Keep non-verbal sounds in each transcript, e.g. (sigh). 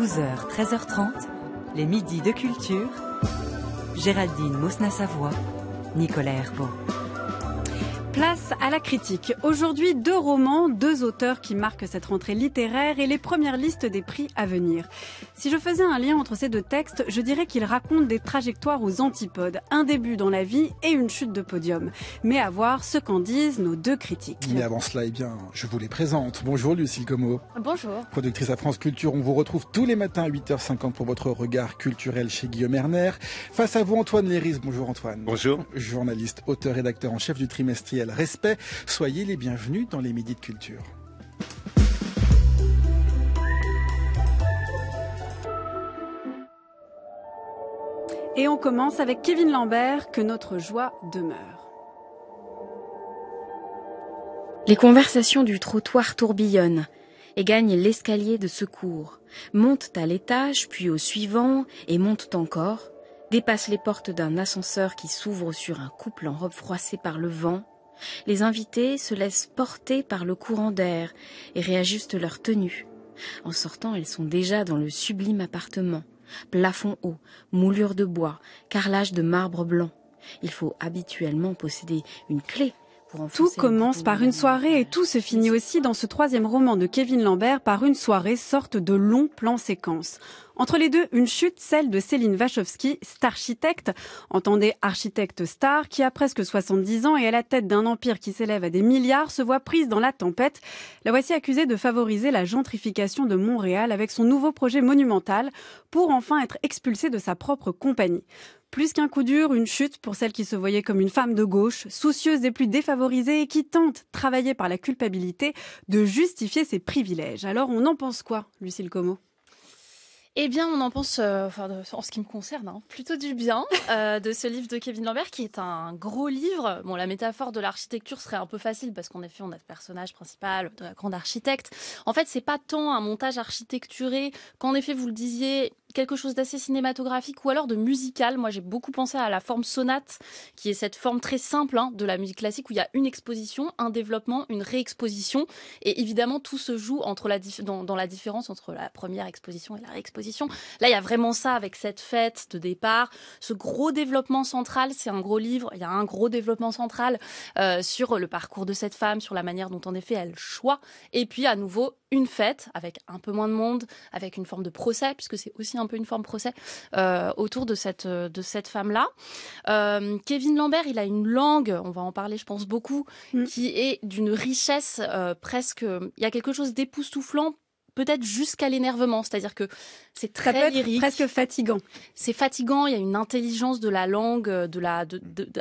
12h, 13h30, les midis de culture. Géraldine Mosna-Savoie, Nicolas Herbeau. Place à la critique. Aujourd'hui, deux romans, deux auteurs qui marquent cette rentrée littéraire et les premières listes des prix à venir. Si je faisais un lien entre ces deux textes, je dirais qu'ils racontent des trajectoires aux antipodes, un début dans la vie et une chute de podium. Mais à voir ce qu'en disent nos deux critiques. Mais avant cela, eh bien, je vous les présente. Bonjour Lucille Como. Bonjour. Productrice à France Culture, on vous retrouve tous les matins à 8h50 pour votre regard culturel chez Guillaume Erner. Face à vous, Antoine Léris. Bonjour Antoine. Bonjour. Journaliste, auteur, rédacteur en chef du trimestriel Respect. Soyez les bienvenus dans les Midi de Culture. Et on commence avec Kevin Lambert, que notre joie demeure. Les conversations du trottoir tourbillonnent et gagnent l'escalier de secours, montent à l'étage, puis au suivant, et montent encore, dépassent les portes d'un ascenseur qui s'ouvre sur un couple en robe froissée par le vent. Les invités se laissent porter par le courant d'air et réajustent leur tenue. En sortant, elles sont déjà dans le sublime appartement plafond haut, moulure de bois, carrelage de marbre blanc. Il faut habituellement posséder une clé tout commence par une soirée et tout se finit aussi dans ce troisième roman de Kevin Lambert par une soirée, sorte de long plan séquence. Entre les deux, une chute, celle de Céline Wachowski, star architecte. Entendez architecte star qui a presque 70 ans et à la tête d'un empire qui s'élève à des milliards se voit prise dans la tempête. La voici accusée de favoriser la gentrification de Montréal avec son nouveau projet monumental pour enfin être expulsée de sa propre compagnie. Plus qu'un coup dur, une chute pour celle qui se voyait comme une femme de gauche, soucieuse des plus défavorisés et qui tente, travaillée par la culpabilité, de justifier ses privilèges. Alors on en pense quoi, Lucille Como eh bien, on en pense, euh, en ce qui me concerne, hein, plutôt du bien euh, de ce livre de Kevin Lambert, qui est un gros livre. Bon, la métaphore de l'architecture serait un peu facile parce qu'en effet, on a le personnage principal de la grande architecte. En fait, c'est pas tant un montage architecturé qu'en effet, vous le disiez, quelque chose d'assez cinématographique ou alors de musical. Moi, j'ai beaucoup pensé à la forme sonate, qui est cette forme très simple hein, de la musique classique où il y a une exposition, un développement, une réexposition. Et évidemment, tout se joue entre la dans, la différence entre la première exposition et la réexposition. Là, il y a vraiment ça avec cette fête de départ, ce gros développement central. C'est un gros livre. Il y a un gros développement central euh, sur le parcours de cette femme, sur la manière dont en effet elle choisit. Et puis à nouveau une fête avec un peu moins de monde, avec une forme de procès puisque c'est aussi un peu une forme procès euh, autour de cette, euh, de cette femme-là. Euh, Kevin Lambert, il a une langue, on va en parler, je pense, beaucoup, mm. qui est d'une richesse presque. Il y a quelque chose d'époustouflant peut-être jusqu'à l'énervement, c'est-à-dire que c'est très Ça peut presque fatigant. C'est fatigant, il y a une intelligence de la langue, de la,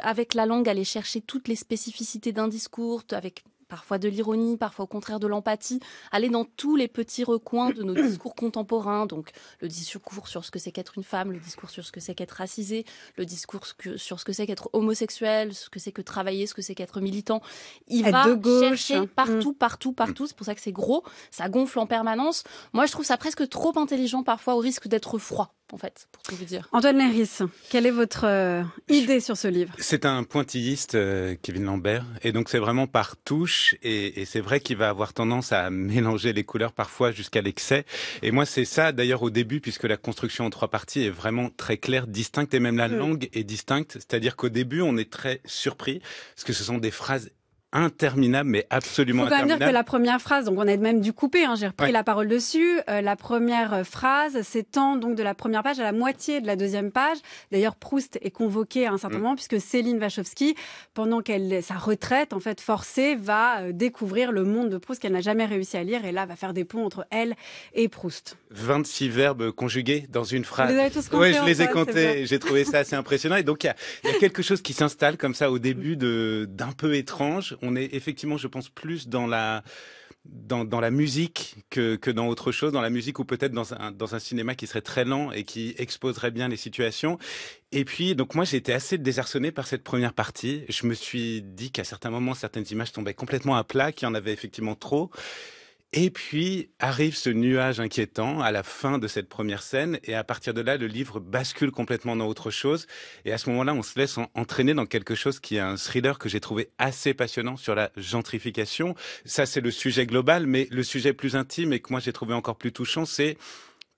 avec la langue aller chercher toutes les spécificités d'un discours, avec parfois de l'ironie, parfois au contraire de l'empathie, aller dans tous les petits recoins de nos (coughs) discours contemporains, donc le discours sur ce que c'est qu'être une femme, le discours sur ce que c'est qu'être racisé, le discours sur ce que c'est qu'être homosexuel, ce que c'est que travailler, ce que c'est qu'être militant. Il va de chercher mmh. partout, partout, partout. C'est pour ça que c'est gros, ça gonfle en permanence. Moi, je trouve ça presque trop intelligent parfois au risque d'être froid en fait, pour vous dire. Antoine Léris, quelle est votre euh, idée sur ce livre C'est un pointilliste, euh, Kevin Lambert, et donc c'est vraiment par touche, et, c'est vrai qu'il va avoir tendance à mélanger les couleurs parfois jusqu'à l'excès. Et moi, c'est ça, d'ailleurs, au début, puisque la construction en trois parties est vraiment très claire, distincte, et même la mm. langue est distincte, c'est-à-dire qu'au début, on est très surpris, parce que ce sont des phrases interminable, mais absolument interminable. Il faut quand dire que la première phrase, donc on a même dû couper, hein, j'ai repris la parole dessus, euh, la première phrase s'étend donc de la première page à la moitié de la deuxième page. D'ailleurs, Proust est convoqué à un certain mm. moment, puisque Céline Wachowski, pendant qu'elle sa retraite en fait forcée, va euh, découvrir le monde de Proust qu'elle n'a jamais réussi à lire, et là va faire des ponts entre elle et Proust. 26 verbes conjugués dans une phrase. Vous avez tous compté, Oui, je les ai comptés, j'ai trouvé ça assez impressionnant, et donc il y, a quelque chose qui s'installe comme ça au début d'un peu étrange on est effectivement, je pense, plus dans la dans, la musique que, dans autre chose, dans la musique ou peut-être dans un, dans un cinéma qui serait très lent et qui exposerait bien les situations. Et puis, donc moi, j'ai été assez désarçonné par cette première partie. Je me suis dit qu'à certains moments, certaines images tombaient complètement à plat, qu'il y en avait effectivement trop. Et puis arrive ce nuage inquiétant à la fin de cette première scène, et à partir de là, le livre bascule complètement dans autre chose. Et à ce moment-là, on se laisse entraîner dans quelque chose qui est un thriller que j'ai trouvé assez passionnant sur la gentrification. Ça, c'est le sujet global, mais le sujet plus intime et que moi j'ai trouvé encore plus touchant, c'est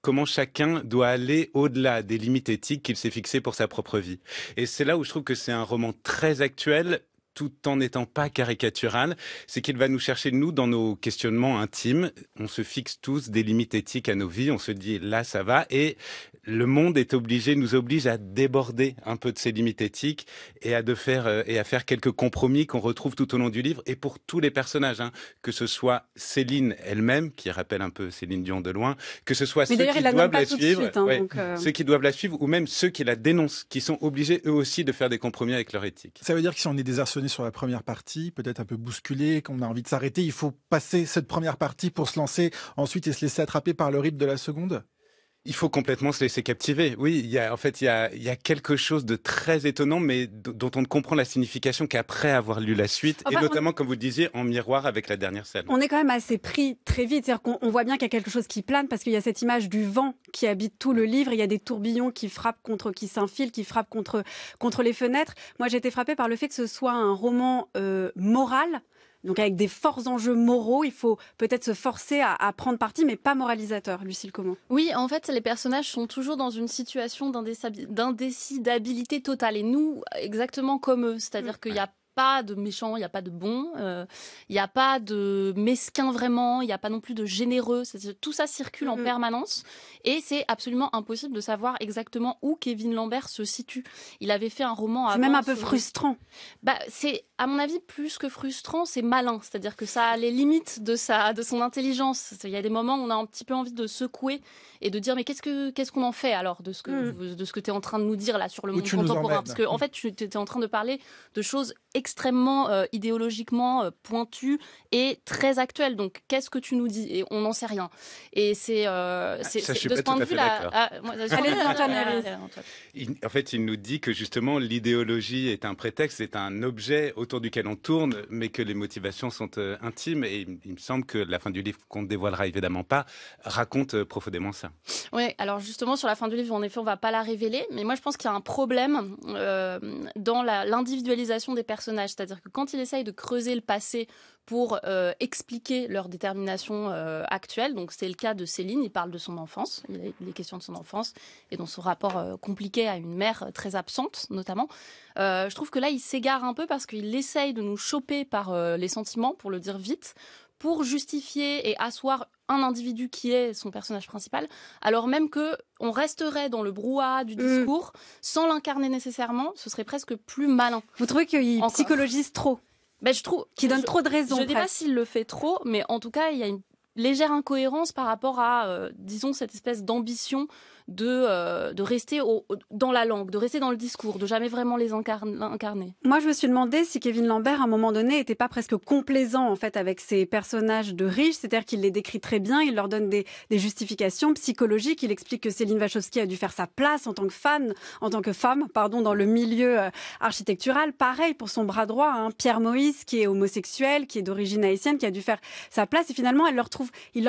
comment chacun doit aller au-delà des limites éthiques qu'il s'est fixées pour sa propre vie. Et c'est là où je trouve que c'est un roman très actuel, tout en n'étant pas caricatural, c'est qu'il va nous chercher, nous, dans nos questionnements intimes. On se fixe tous des limites éthiques à nos vies, on se dit là ça va, et le monde est obligé, nous oblige à déborder un peu de ces limites éthiques et à, de faire, euh, et à faire quelques compromis qu'on retrouve tout au long du livre, et pour tous les personnages, hein, que ce soit Céline elle-même, qui rappelle un peu Céline Dion de loin, que ce soit ceux qui doivent la suivre, hein, euh. ceux qui doivent la suivre, ou même ceux qui la dénoncent, qui sont obligés eux aussi de faire des compromis avec leur éthique. Ça veut dire que si on est désarçonné sur la première partie, peut-être un peu bousculée qu'on a envie de s'arrêter. Il faut passer cette première partie pour se lancer ensuite et se laisser attraper par le rythme de la seconde il faut complètement se laisser captiver. Oui, en fait, il y a, quelque chose de très étonnant, mais dont on ne comprend la signification qu'après avoir lu la suite, et notamment, comme vous le disiez, en miroir avec la dernière scène. On est quand même assez pris très vite. C'est-à-dire qu'on voit bien qu'il y a quelque chose qui plane, parce qu'il y a cette image du vent qui habite tout le livre. Il y a des tourbillons qui frappent contre, qui s'infilent, qui frappent contre, les fenêtres. Moi, j'ai été frappée par le fait que ce soit un roman euh, moral, donc avec des forts enjeux moraux, il faut peut-être se forcer à, prendre parti, mais pas moralisateur. Lucille, comment Oui, en fait, les personnages sont toujours dans une situation d'indécidabilité totale, et nous, exactement comme eux, c'est-à-dire mm. qu'il n'y a pas de méchant, il n'y a pas de bon, euh, il n'y a pas de mesquin vraiment, il n'y a pas non plus de généreux. Tout ça circule en permanence et c'est absolument impossible de savoir exactement où Kevin Lambert se situe. Il avait fait un roman C'est même un peu frustrant. Bah, c'est, à mon avis, plus que frustrant, c'est malin. C'est-à-dire que ça a les limites de, sa, de son intelligence. Il y a des moments où on a un petit peu envie de secouer et de dire mais qu'est-ce que qu'est-ce qu'on en fait alors de ce que mm. de ce que tu es en train de nous dire là sur le monde contemporain parce que en fait tu étais en train de parler de choses extrêmement euh, idéologiquement euh, pointues et très actuelles. Donc qu'est-ce que tu nous dis Et on n'en sait rien. Et c'est euh, ah, de ce point de vue là. Ah, (laughs) en fait, il nous dit que justement l'idéologie est un prétexte, c'est un objet autour duquel on tourne, mais que les motivations sont intimes. Et il, il me semble que la fin du livre qu'on ne dévoilera évidemment pas raconte profondément ça. Oui, alors justement sur la fin du livre, en effet, on va pas la révéler, mais moi je pense qu'il y a un problème euh, dans l'individualisation des personnages, c'est-à-dire que quand il essaye de creuser le passé pour euh, expliquer leur détermination euh, actuelle, donc c'est le cas de Céline, il parle de son enfance, il est, il est question de son enfance et dans son rapport compliqué à une mère très absente notamment. je trouve que là il s'égare un peu parce qu'il essaye de nous choper par les sentiments, pour le dire vite, pour justifier et asseoir un individu qui est son personnage principal, alors même que on resterait dans le brouhaha du mm. discours sans l'incarner nécessairement, ce serait presque plus malin. Vous trouvez qu'il psychologise trop ben, je trouve qu'il donne trop de raisons. Je ne sais pas s'il le fait trop, mais en tout cas, il y a une légère incohérence par rapport à, euh, disons, cette espèce d'ambition euh, de, rester dans la langue, de rester dans le discours, de jamais vraiment les incarner. Moi, je me suis demandé si Kevin Lambert, à un moment donné, n'était pas presque complaisant en fait avec ces personnages de riches, c'est-à-dire qu'il les décrit très bien, il leur donne des, justifications psychologiques, il explique que Céline Wachowski a dû faire sa place en tant que femme, en tant que femme, pardon, dans le milieu euh, architectural. Pareil pour son bras droit, hein, Pierre Moïse, qui est homosexuel, qui est d'origine haïtienne, qui a dû faire sa place. Et finalement, il leur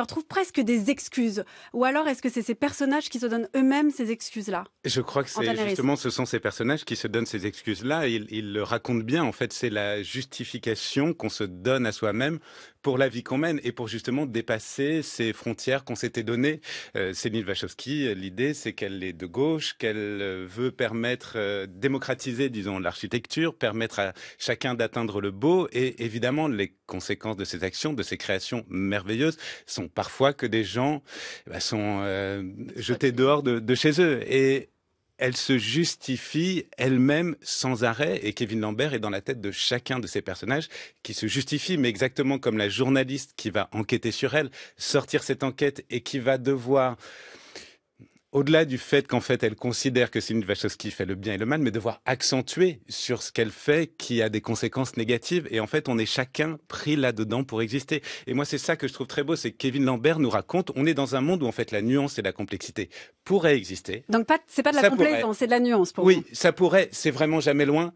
trouve presque des excuses. Ou alors, est-ce que c'est ces personnages qui se donnent eux-mêmes ces excuses-là. Je crois que c'est justement ce sont ces personnages qui se donnent ces excuses-là. Ils, le racontent bien. En fait, c'est la justification qu'on se donne à soi-même pour la vie qu'on mène et pour justement dépasser ces frontières qu'on s'était données. Euh, Céline Wachowski, l'idée, c'est qu'elle est de gauche, qu'elle euh, veut permettre, euh, démocratiser, disons, l'architecture, permettre à chacun d'atteindre le beau. Et évidemment, les conséquences de ces actions, de ces créations merveilleuses, sont parfois que des gens bah, sont euh, jetés dehors de, de chez eux. Et elle se justifie elle-même sans arrêt. Et Kevin Lambert est dans la tête de chacun de ces personnages qui se justifie, mais exactement comme la journaliste qui va enquêter sur elle, sortir cette enquête et qui va devoir au-delà du fait qu'en fait elle considère que c'est une Céline qui fait le bien et le mal, mais devoir accentuer sur ce qu'elle fait qui a des conséquences négatives. Et en fait, on est chacun pris là-dedans pour exister. Et moi, c'est ça que je trouve très beau, c'est que Kevin Lambert nous raconte, on est dans un monde où en fait la nuance et la complexité pourraient exister. Donc pas, c'est pas de la complexité, c'est de la nuance pour Oui, ça pourrait, c'est vraiment jamais loin.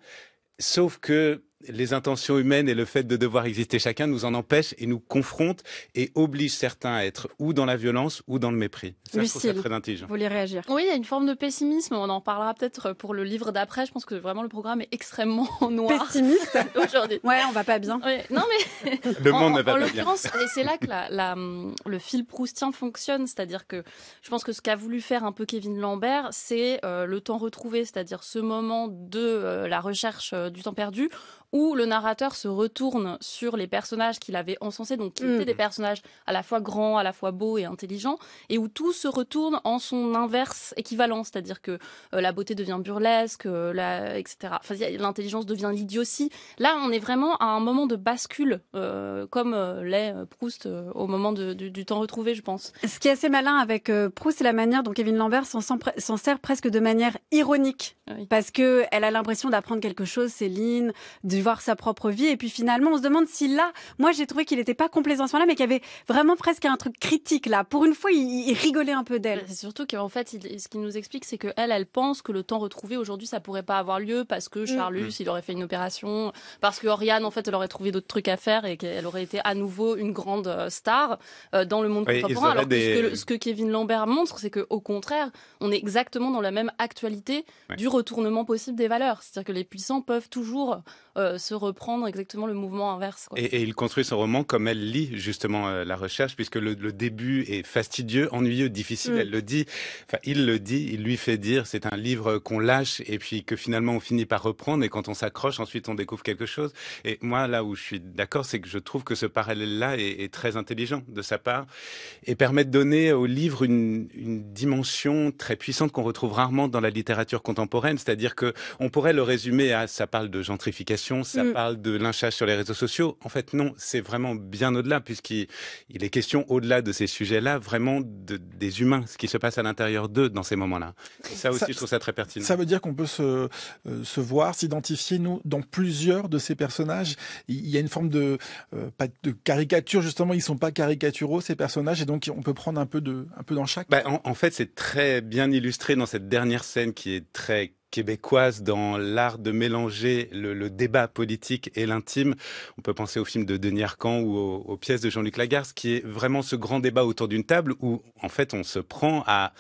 Sauf que les intentions humaines et le fait de devoir exister chacun nous en empêchent et nous confrontent et obligent certains à être ou dans la violence ou dans le mépris. Ça, Lucille, ça très intelligent. Vous voulez réagir Oui, il y a une forme de pessimisme. On en parlera peut-être pour le livre d'après. Je pense que vraiment le programme est extrêmement (laughs) noir. Pessimiste (laughs) aujourd'hui. Ouais, on va pas bien. Non mais (laughs) le monde ne va en, pas en bien. et c'est là que la, le fil proustien fonctionne, c'est-à-dire que je pense que ce qu'a voulu faire un peu Kevin Lambert, c'est euh, le temps retrouvé, c'est-à-dire ce moment de euh, la recherche euh, du temps perdu où le narrateur se retourne sur les personnages qu'il avait encensés, donc qui mm. étaient des personnages à la fois grands, à la fois beaux et intelligents, et où tout se retourne en son inverse équivalent, c'est-à-dire que euh, la beauté devient burlesque, euh, etc. Enfin, l'intelligence devient l'idiotie. Là, on est vraiment à un moment de bascule, euh, comme l'est Proust au moment du, temps retrouvé, je pense. Ce qui est assez malin avec Proust, c'est la manière dont Kevin Lambert s'en sert presque de manière ironique, parce que a l'impression d'apprendre quelque chose, Céline, du voir sa propre vie. Et puis finalement, on se demande si là, moi j'ai trouvé qu'il n'était pas complaisant là, mais qu'il y avait vraiment presque un truc critique là. Pour une fois, il, rigolait un peu d'elle. Bah, c'est surtout qu'en fait, ce qu'il nous explique, c'est que elle, elle pense que le temps retrouvé aujourd'hui, ça pourrait pas avoir lieu parce que mm. Charlus, mm. il aurait fait une opération, parce que Oriane, en fait, elle aurait trouvé d'autres trucs à faire et qu'elle aurait été à nouveau une grande euh, star euh, dans le monde contemporain. Alors que ce, que, Kevin Lambert montre, c'est que au contraire, on est exactement dans la même actualité du retournement possible des valeurs. C'est-à-dire que les puissants peuvent toujours euh, euh, se reprendre exactement le mouvement inverse. Et, il construit son roman comme elle lit justement euh, la recherche, puisque le, début est fastidieux, ennuyeux, difficile. Mm. Elle le dit, enfin il le dit, il lui fait dire, c'est un livre qu'on lâche et puis que finalement on finit par reprendre et quand on s'accroche, ensuite on découvre quelque chose. Et moi là où je suis d'accord, c'est que je trouve que ce parallèle-là est, très intelligent de sa part et permet de donner au livre une, une dimension très puissante qu'on retrouve rarement dans la littérature contemporaine, c'est-à-dire que on pourrait le résumer à ça parle de gentrification ça mm. parle de lynchage sur les réseaux sociaux. En fait, non, c'est vraiment bien au-delà, puisqu'il est question, au-delà de ces sujets-là, vraiment des humains, ce qui se passe à l'intérieur d'eux dans ces moments-là. Ça aussi, je trouve ça très pertinent. Ça veut dire qu'on peut se, euh, voir, s'identifier, nous, dans plusieurs de ces personnages. Il y a une forme de, euh, caricature, justement, ils ne sont pas caricaturaux, ces personnages, et donc on peut prendre un peu, de, un peu dans chaque. Bah, en fait, c'est très bien illustré dans cette dernière scène qui est très québécoise dans l'art de mélanger le, débat politique et l'intime. On peut penser au film de Denis Arcand ou aux, pièces de Jean-Luc Lagarde, qui est vraiment ce grand débat autour d'une table où, en fait, on se prend à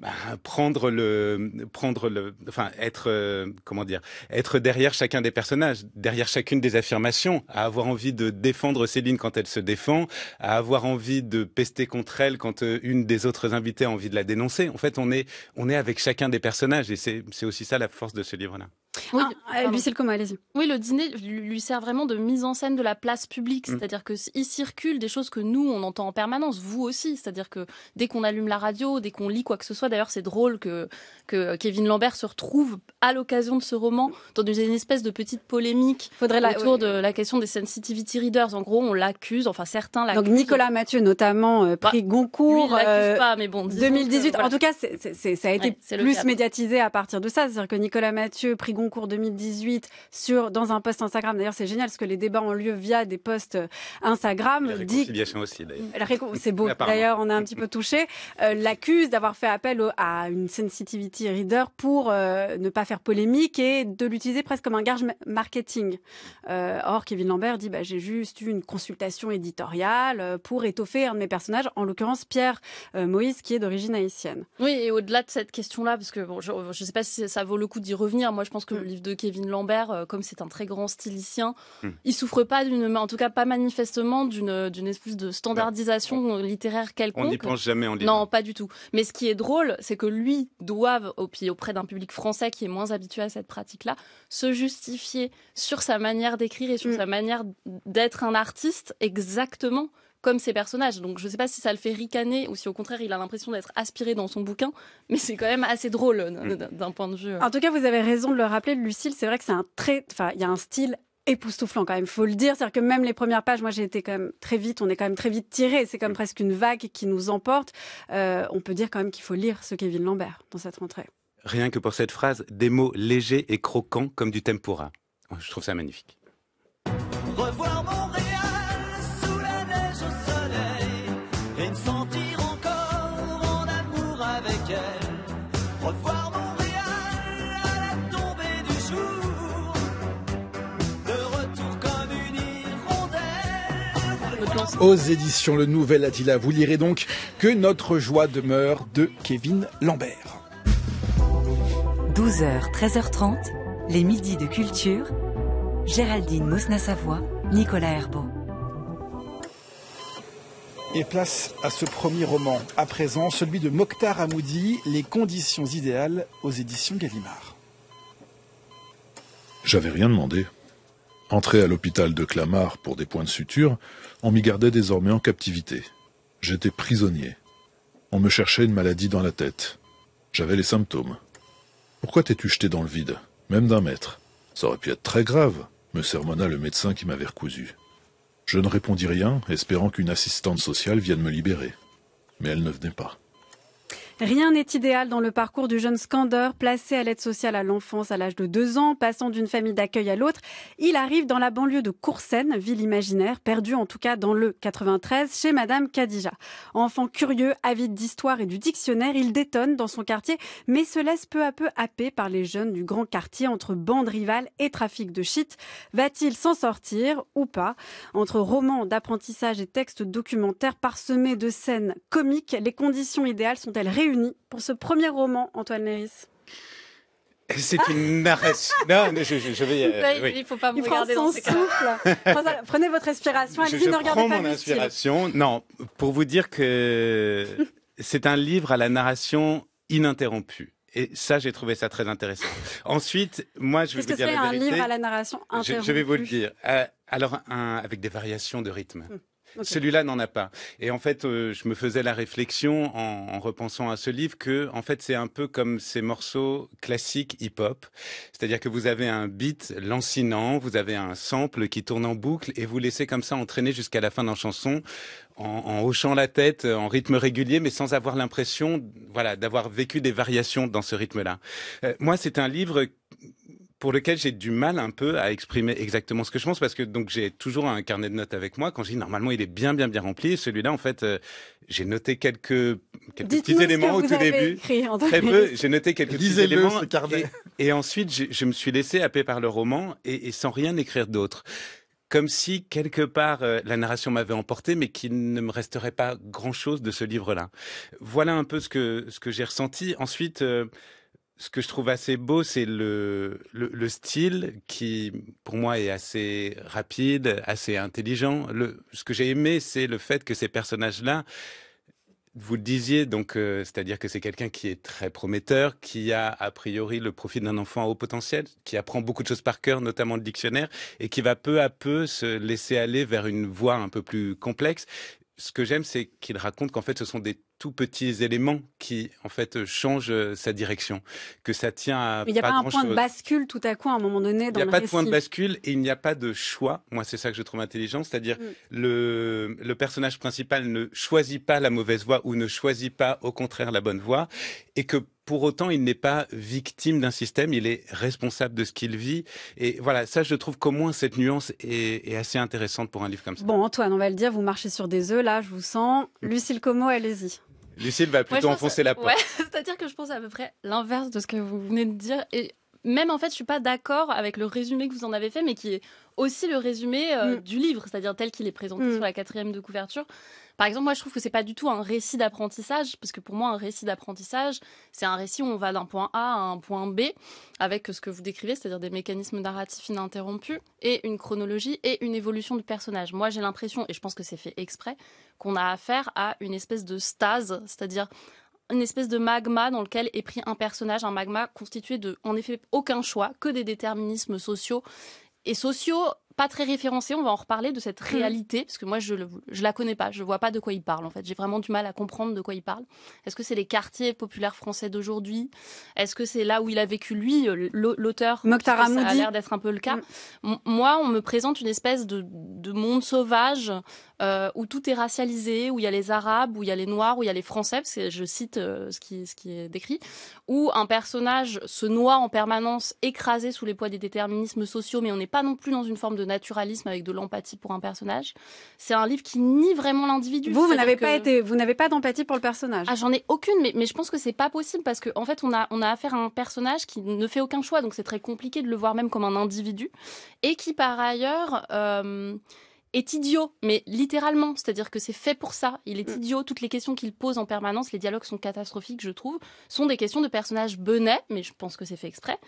bah, prendre le, prendre le, enfin être, euh, comment dire, être derrière chacun des personnages, derrière chacune des affirmations, à avoir envie de défendre Céline quand elle se défend, à avoir envie de pester contre elle quand euh, une des autres invitées a envie de la dénoncer. En fait, on est, on est avec chacun des personnages et c'est, c'est aussi ça la force de ce livre-là. Oui, ah, euh, Oui, le dîner lui sert vraiment de mise en scène de la place publique, mm. c'est-à-dire que il circule des choses que nous on entend en permanence, vous aussi, c'est-à-dire que dès qu'on allume la radio, dès qu'on lit quoi que ce soit d'ailleurs, c'est drôle que, que Kevin Lambert se retrouve à l'occasion de ce roman dans une espèce de petite polémique Faudrait la, autour de la question des sensitivity readers. En gros, on l'accuse, enfin certains l'accusent. Donc Nicolas Mathieu, notamment, euh, bah, Goncourt. Euh, mais bon. 2018. En tout cas, ça a été plus médiatisé à partir de ça. C'est-à-dire que Nicolas Mathieu, pris Goncourt 2018, sur, dans un post Instagram, d'ailleurs, c'est génial parce que les débats ont lieu via des posts Instagram. La réconciliation aussi, d'ailleurs. C'est beau. (laughs) D'ailleurs, on a un petit peu touché. Euh, l'accuse d'avoir fait appel à une sensitivity reader pour euh, ne pas faire polémique et de l'utiliser presque comme un gage marketing. Euh, or, Kevin Lambert dit bah, j'ai juste eu une consultation éditoriale euh, pour étoffer un de mes personnages, en l'occurrence Pierre Moïse, qui est d'origine haïtienne. Oui, et au-delà de cette question-là, parce que je ne sais pas si ça vaut le coup d'y revenir. Moi, je pense que le mm. livre de Kevin Lambert, comme c'est un très grand stylicien, il mm. il souffre pas d'une, en tout cas pas manifestement d'une espèce de standardisation littéraire quelconque. On n'y pense jamais en Non, pas du tout. Mais ce qui est drôle c'est que lui doive, au, auprès d'un public français qui est moins habitué à cette pratique-là, se justifier sur sa manière d'écrire et sur mm. sa manière d'être un artiste exactement comme ses personnages. Donc je ne sais pas si ça le fait ricaner ou si au contraire il a l'impression d'être aspiré dans son bouquin, mais c'est quand même assez drôle mm. d'un point de vue. Euh. En tout cas, vous avez raison de le rappeler, Lucille. C'est vrai que c'est un très, enfin, il y a un style époustouflant quand même, faut le dire. C'est-à-dire que même les premières pages, moi j'ai été quand même très vite, on est quand même très vite tiré. C'est comme mm. presque une vague qui nous emporte. Euh, on peut dire quand même qu'il faut lire ce Kevin Lambert dans cette rentrée. Rien que pour cette phrase, des mots légers et croquants comme du tempura. Je trouve ça magnifique. Revoir aux éditions Le Nouvel Attila. Vous lirez donc Que notre joie demeure de Kevin Lambert. 12h, 13h30, les midis de culture. Géraldine Mosna-Savoie, Nicolas Herbeau. Et place à ce premier roman, à présent celui de Mokhtar Hamoudi, Les conditions idéales aux éditions Gallimard. J'avais rien demandé. Entré à l'hôpital de Clamart pour des points de suture, on m'y gardait désormais en captivité. J'étais prisonnier. On me cherchait une maladie dans la tête. J'avais les symptômes. Pourquoi t'es-tu jeté dans le vide, même d'un mètre Ça aurait pu être très grave, me sermonna le médecin qui m'avait recousu. Je ne répondis rien, espérant qu'une assistante sociale vienne me libérer. Mais elle ne venait pas. Rien n'est idéal dans le parcours du jeune Scander placé à l'aide sociale à l'enfance à l'âge de 2 ans, passant d'une famille d'accueil à l'autre. Il arrive dans la banlieue de Coursen, ville imaginaire, perdue en tout cas dans le 93, chez Madame Kadija. Enfant curieux, avide d'histoire et du dictionnaire, il détonne dans son quartier, mais se laisse peu à peu happer par les jeunes du grand quartier entre bandes rivales et trafic de shit. Va-t-il s'en sortir ou pas Entre romans d'apprentissage et textes documentaires parsemés de scènes comiques, les conditions idéales sont-elles réunies réunis pour ce premier roman, Antoine Léris c'est une narration. Non, je, je, vais. Euh, il faut pas me regarder souffle. Prenez votre respiration. Allez-y, ne regardez prends mon inspiration. Non, pour vous dire que c'est un livre à la narration ininterrompue. Et ça, j'ai trouvé ça très intéressant. Ensuite, moi, je vais vous dire la ce que c'est un livre à la narration interrompue je, vais vous le dire. Euh, alors, avec des variations de rythme. Hmm. Celui-là n'en a pas. Et en fait, euh, je me faisais la réflexion en, repensant à ce livre que, en fait, c'est un peu comme ces morceaux classiques hip-hop. C'est-à-dire que vous avez un beat lancinant, vous avez un sample qui tourne en boucle et vous laissez comme ça entraîner jusqu'à la fin d'un chanson en, hochant la tête, euh, en rythme régulier, mais sans avoir l'impression, voilà, d'avoir vécu des variations dans ce rythme-là. Euh, moi, c'est un livre pour lequel j'ai du mal un peu à exprimer exactement ce que je pense parce que donc j'ai toujours un carnet de notes avec moi. Quand je dis normalement il est bien bien bien rempli, celui-là en fait euh, (laughs) j'ai noté quelques, petits éléments au tout début. Très peu, j'ai noté quelques petits éléments. Et, et, ensuite je, me suis laissé happer par le roman et, sans rien écrire d'autre comme si quelque part euh, la narration m'avait emporté, mais qu'il ne me resterait pas grand-chose de ce livre-là. Voilà un peu ce que ce que j'ai ressenti. Ensuite, euh, ce que je trouve assez beau, c'est le, le, style qui, pour moi, est assez rapide, assez intelligent. Le, ce que j'ai aimé, c'est le fait que ces personnages-là, vous le disiez, donc, euh, c'est-à-dire que c'est quelqu'un qui est très prometteur, qui a a priori le profil d'un enfant à haut potentiel, qui apprend beaucoup de choses par cœur, notamment le dictionnaire, et qui va peu à peu se laisser aller vers une voie un peu plus complexe. Ce que j'aime, c'est qu'il raconte qu'en fait, ce sont des tout petits éléments qui, en fait, euh, changent euh, sa direction. Que ça tient à. Mais il n'y a pas, un point de bascule tout à coup à un moment donné dans Il n'y a pas de point de bascule et il n'y a pas de choix. Moi, c'est ça que je trouve intelligent. C'est-à-dire, mm. le, personnage principal ne choisit pas la mauvaise voie ou ne choisit pas, au contraire, la bonne voie. Et que pour autant, il n'est pas victime d'un système, il est responsable de ce qu'il vit. Et voilà, ça, je trouve qu'au moins cette nuance est, est, assez intéressante pour un livre comme ça. Bon, Antoine, on va le dire, vous marchez sur des œufs, là, je vous sens. Lucille Como, allez-y. Lucille va plutôt enfoncer la porte. (laughs) c'est-à-dire que je pense à peu près l'inverse de ce que vous venez de dire. Et même en fait, je ne suis pas d'accord avec le résumé que vous en avez fait, mais qui est aussi le résumé euh, mm. du livre, c'est-à-dire tel qu'il est présenté mm. sur la quatrième de couverture. Par exemple, moi, je trouve que c'est pas du tout un récit d'apprentissage, parce que pour moi, un récit d'apprentissage, c'est un récit où on va d'un point A à un point B, avec euh, ce que vous décrivez, c'est-à-dire des mécanismes narratifs ininterrompus, et une chronologie et une évolution du personnage. Moi, j'ai l'impression, et je pense que c'est fait exprès, qu'on a affaire à une espèce de stase, c'est-à-dire une espèce de magma dans lequel est pris un personnage, un magma constitué de, en effet, aucun choix, que des déterminismes sociaux et sociaux pas très référencé. On va en reparler de cette mhm. réalité, parce que moi, je la connais pas. Je vois pas de quoi il parle, en fait. J'ai vraiment du mal à comprendre de quoi il parle. Est-ce que c'est les quartiers populaires français d'aujourd'hui Est-ce que c'est là où il a vécu, lui, euh, l'auteur Mokhtar Ça a l'air d'être un peu le cas. Mm. Moi, on me présente une espèce de monde sauvage euh, où tout est racialisé, où il y a les Arabes, où il y a les Noirs, où il y a les Français, parce que je cite euh, ce, qui, ce qui est décrit, où un personnage se noie en permanence, écrasé sous les poids des déterminismes sociaux, mais on n'est pas non plus dans une forme de naturalisme avec de l'empathie pour un personnage. C'est un livre qui nie vraiment l'individu. Vous, vous n'avez pas pas d'empathie pour le personnage. Ah, j'en ai aucune, mais, mais je pense que c'est pas possible parce qu'en en fait, on a, on a affaire à un personnage qui ne fait aucun choix, donc c'est très compliqué de le voir même comme un individu et qui par ailleurs euh, est idiot, mais littéralement, c'est-à-dire que c'est fait pour ça. Il est mm. idiot. Toutes les questions qu'il pose en permanence, les dialogues sont catastrophiques, je trouve, sont des questions de personnages benets, mais je pense que c'est fait exprès,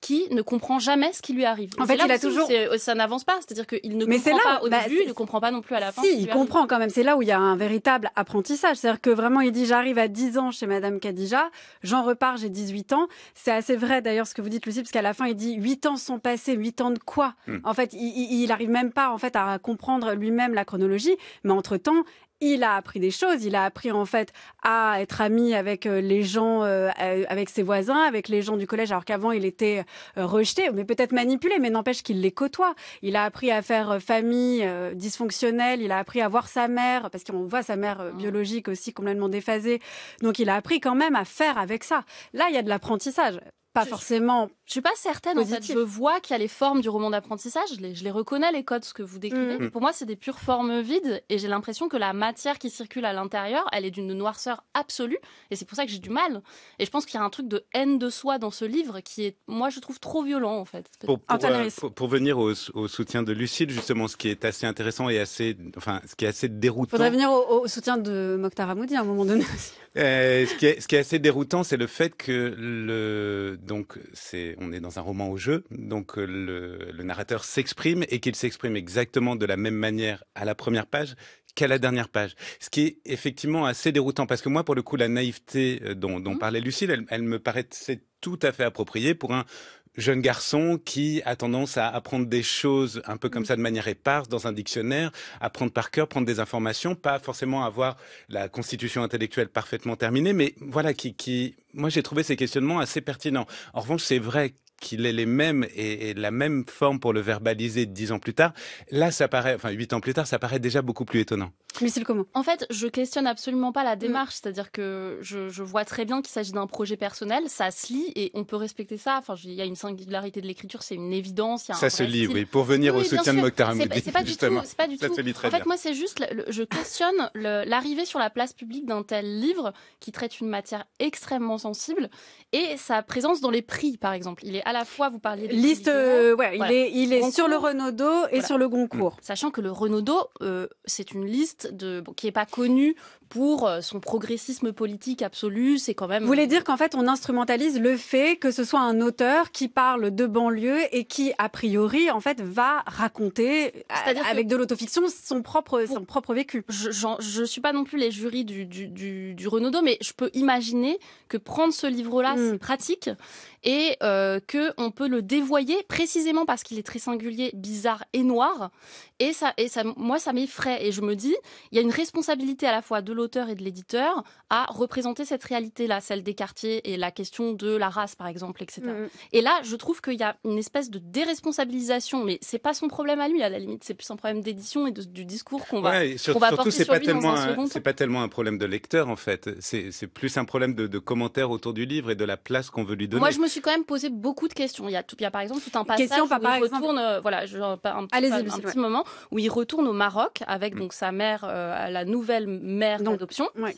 qui ne comprend jamais ce qui lui arrive. En fait, il a toujours ça n'avance pas, c'est-à-dire qu'il ne Mais comprend là, pas au bah, début, il ne comprend pas non plus à la fin. Si, il comprend quand même. C'est là où il y a un véritable apprentissage, c'est-à-dire que vraiment il dit j'arrive à 10 ans chez Madame kadija j'en repars, j'ai 18 ans. C'est assez vrai d'ailleurs ce que vous dites Lucie, parce qu'à la fin il dit 8 ans sont passés, 8 ans de quoi hmm. En fait, il, il, arrive même pas en fait à comprendre lui-même la chronologie. Mais entre temps, il a appris des choses. Il a appris en fait à être ami avec euh, les gens, euh, euh, avec ses voisins, avec les gens du collège, alors qu'avant il était rejeté, mais peut-être manipulé, mais n'empêche qu'il les côtoie. Il a appris à faire famille dysfonctionnelle. Il a appris à voir sa mère, parce qu'on voit sa mère ah. biologique aussi complètement déphasée. Donc il a appris quand même à faire avec ça. Là, il y a de l'apprentissage. Pas forcément. Je suis pas certaine. En fait, je vois qu'il y a les formes du roman d'apprentissage. Je les, reconnais les codes, ce que vous décrivez. Mmh. Pour moi, c'est des pures formes vides, et j'ai l'impression que la matière qui circule à l'intérieur, elle est d'une noirceur absolue, et c'est pour ça que j'ai du mal. Et je pense qu'il y a un truc de haine de soi dans ce livre qui est, moi, je trouve trop violent en fait. Pour, euh, venir au, soutien de Lucille, justement, ce qui est assez intéressant et assez, enfin, ce qui est assez déroutant. Faudrait venir au, soutien de Mokhtar Amoudi à un moment donné. Aussi. Euh, ce, qui est, ce qui est assez déroutant, c'est le fait que le donc on est dans un roman au jeu, donc euh, le, narrateur s'exprime et qu'il s'exprime exactement de la même manière à la première page qu'à la dernière page. Ce qui est effectivement assez déroutant, parce que moi, pour le coup, la naïveté euh, dont, mmh. parlait Lucille, elle, elle me paraissait tout à fait appropriée pour un jeune garçon qui a tendance à apprendre des choses un peu comme mm. ça de manière éparse dans un dictionnaire, apprendre par cœur, prendre des informations, pas forcément avoir la constitution intellectuelle parfaitement terminée, mais voilà qui, qui... moi j'ai trouvé ces questionnements assez pertinents. En revanche, c'est vrai qu'il ait les mêmes et, la même forme pour le verbaliser dix ans plus tard, là, ça paraît, enfin huit ans plus tard, ça paraît déjà beaucoup plus étonnant. le comment En fait, je questionne absolument pas la mm. démarche, c'est-à-dire que je, vois très bien qu'il s'agit d'un projet personnel, ça se lit et on peut respecter ça. Enfin, il y a une singularité de l'écriture, c'est une évidence. ça se lit, oui. Pour venir au soutien de Mokhtar c'est pas, du tout. en fait, moi, c'est juste, je questionne l'arrivée sur la place publique d'un tel livre qui traite une matière extrêmement sensible et sa présence dans les prix, par exemple. Il est à la fois, vous parliez liste. Euh, ouais, il est, il est sur le Renaudot et sur le Goncourt. Sachant que le Renaudot, euh, c'est une liste de qui n'est pas connue pour euh, son progressisme politique absolu. C'est quand même. Vous voulez dire qu'en fait, on instrumentalise le fait que ce soit un auteur qui parle de banlieue et qui, a priori, en fait, va raconter euh, avec de l'autofiction son propre, son propre vécu. Je ne suis pas non plus les jurys du, du, du, Renaudot, mais je peux imaginer que prendre ce livre-là, mm. c'est pratique et euh, que on peut le dévoyer précisément parce qu'il est très singulier, bizarre et noir. Et ça, et ça moi, ça m'effraie et je me dis, il y a une responsabilité à la fois de l'auteur et de l'éditeur à représenter cette réalité-là, celle des quartiers et la question de la race, par exemple, etc. Mm, mm. Et là, je trouve qu'il y a une espèce de déresponsabilisation, mais c'est pas son problème à lui, à la limite, c'est plus un problème d'édition et de, du discours qu'on va, qu'on sur, va surtout, porter pas tellement un C'est pas tellement un problème de lecteur, en fait, c'est plus un problème de, de commentaires autour du livre et de la place qu'on veut lui donner. Moi, je me suis quand même posé beaucoup de questions. Il y a, il y a par exemple tout un passage où il retourne, euh, voilà, un, petit, un petit moment, où il retourne au Maroc avec mm. donc sa mère, euh, la nouvelle mère d'adoption, ouais,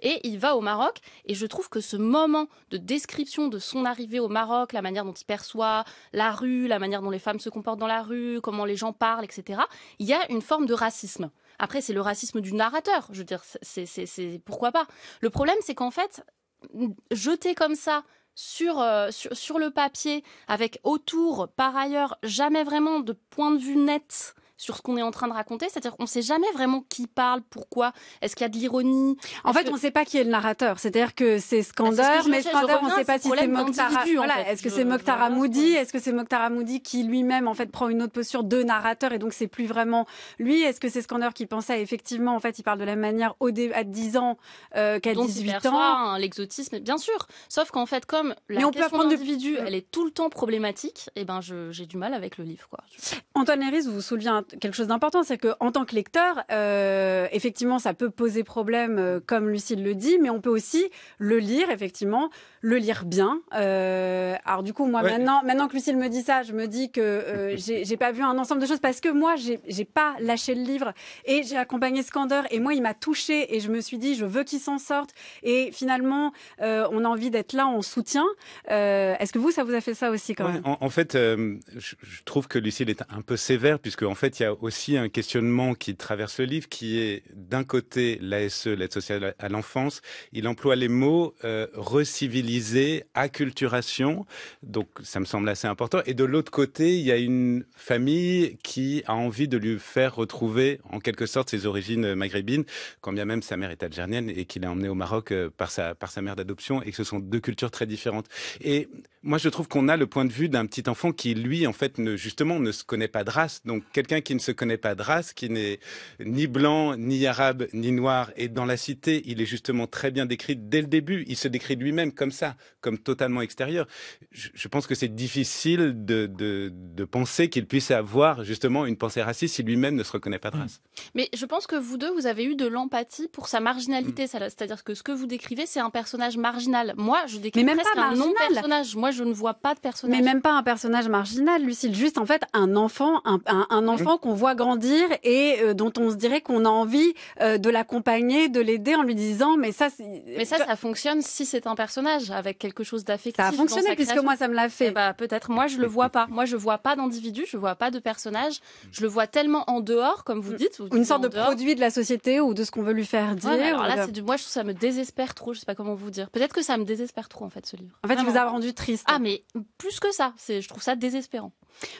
et il va au Maroc. Et je trouve que ce moment de description de son arrivée au Maroc, la manière dont il perçoit la rue, la manière dont les femmes se comportent dans la rue, comment les gens parlent, etc., il y a une forme de racisme. Après, c'est le racisme du narrateur. Je veux dire, c'est pourquoi pas. Le problème, c'est qu'en fait, jeter comme ça euh, sur, sur, le papier, avec autour, par ailleurs, jamais vraiment de point de vue net sur ce qu'on est en train de raconter. C'est-à-dire qu'on ne sait jamais vraiment qui parle, pourquoi. Est-ce qu'il y a de l'ironie En fait, on ne sait pas qui est le narrateur. C'est-à-dire que c'est ah, Scander, mais Scander, on ne sait pas si c'est Mokhtar. Voilà. Est-ce que c'est Mokhtar Amoudi Est-ce que c'est Mokhtar Amoudi qui lui-même en fait prend une autre posture de narrateur et donc c'est plus vraiment lui Est-ce que c'est Scander qui pensait effectivement En fait, il parle de la manière au à 10 ans euh, qu'à 18 ans. L'exotisme, bien sûr. Sauf qu'en fait, comme la question de... elle est tout le temps problématique, et eh ben j'ai du mal avec le livre. Quoi. Antoine vous vous souvenez quelque chose d'important, c'est que en tant que lecteur, euh, effectivement, ça peut poser problème, euh, comme Lucille le dit, mais on peut aussi le lire, effectivement, le lire bien. Euh, alors du coup, moi maintenant, maintenant que Lucille me dit ça, je me dis que (laughs) j'ai pas vu un ensemble de choses parce que moi, j'ai pas lâché le livre et j'ai accompagné Scander et moi, il m'a touché et je me suis dit, je veux qu'il s'en sorte. Et finalement, on a envie d'être là en soutien. Est-ce que vous, ça vous a fait ça aussi quand même en, fait, je, je trouve que Lucille est un peu sévère puisque en fait il y a aussi un questionnement qui traverse le livre, qui est d'un côté l'ASE, l'aide sociale à l'enfance. Il emploie les mots euh, reciviliser, acculturation. Donc, ça me semble assez important. Et de l'autre côté, il y a une famille qui a envie de lui faire retrouver, en quelque sorte, ses origines maghrébines, quand bien même sa mère est algérienne et qu'il est emmené au Maroc euh, par sa, par sa mère d'adoption et que ce sont deux cultures très différentes. Et moi, je trouve qu'on a le point de vue d'un petit enfant qui, lui, en fait, ne, justement, ne se connaît pas de race. Donc, quelqu'un qui ne se connaît pas de race, qui n'est ni blanc, ni arabe, ni noir. Et dans la cité, il est justement très bien décrit dès le début. Il se décrit lui-même comme ça, comme totalement extérieur. Je, pense que c'est difficile de, penser qu'il puisse avoir, justement, une pensée raciste si lui-même ne se reconnaît pas de mm. race. Mais je pense que vous deux, vous avez eu de l'empathie pour sa marginalité. Mm. C'est-à-dire que ce que vous décrivez, c'est un personnage marginal. Moi, je décris mais même pas un non-personnage je ne vois pas de personnage. Mais même pas un personnage marginal, Lucille. Juste, en fait, un enfant, un, un, mm. enfant qu'on voit grandir et euh, dont on se dirait qu'on a envie euh, de l'accompagner, de l'aider en lui disant, mais ça, mais ça, ça fonctionne si c'est un personnage avec quelque chose d'affectif. Ça a fonctionné puisque moi, ça me l'a fait. Eh ben, peut-être. Moi, je le vois pas. Moi, je vois pas d'individu, je vois pas de personnage. Je le vois tellement en dehors, comme vous mm. dites. Une sorte de produit de la société ou de ce qu'on veut lui faire dire. c'est moi, je trouve ça me désespère trop. Je sais pas comment vous dire. Peut-être que ça me désespère trop, en fait, ce livre. En fait, il vous a rendu triste. Ah, mais plus que ça, c'est, je trouve ça désespérant.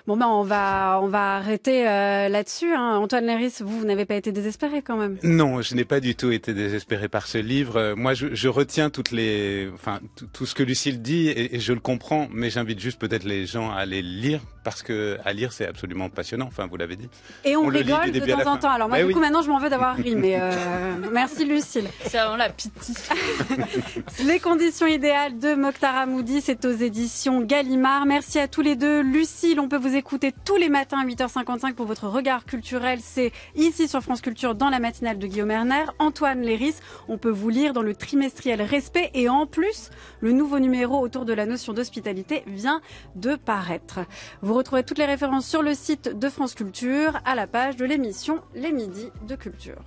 Bon ben on va on va arrêter euh, là-dessus. Hein. Antoine Léris, vous, vous n'avez pas été désespéré quand même. Non, je n'ai pas du tout été désespéré par ce livre. Euh, moi, je, retiens toutes les, enfin tout ce que Lucille dit et, et je le comprends, mais j'invite juste peut-être les gens à les lire parce que à lire, c'est absolument passionnant. Enfin, vous l'avez dit. Et on, rigole de temps en temps. Alors moi, du coup, maintenant, je m'en veux d'avoir ri, mais euh, (laughs) merci Lucille. C'est vraiment la pitié. (laughs) les conditions idéales de Mokhtar Amoudi, c'est aux éditions Gallimard. Merci à tous les deux. Lucille, on peut vous écouter tous les matins à 8h55 pour votre regard culturel. C'est ici sur France Culture dans la matinale de Guillaume Erner. Antoine Léris, on peut vous lire dans le trimestriel Respect et en plus, le nouveau numéro autour de la notion d'hospitalité vient de paraître. Vous retrouvez toutes les références sur le site de France Culture, à la page de l'émission Les Midis de Culture.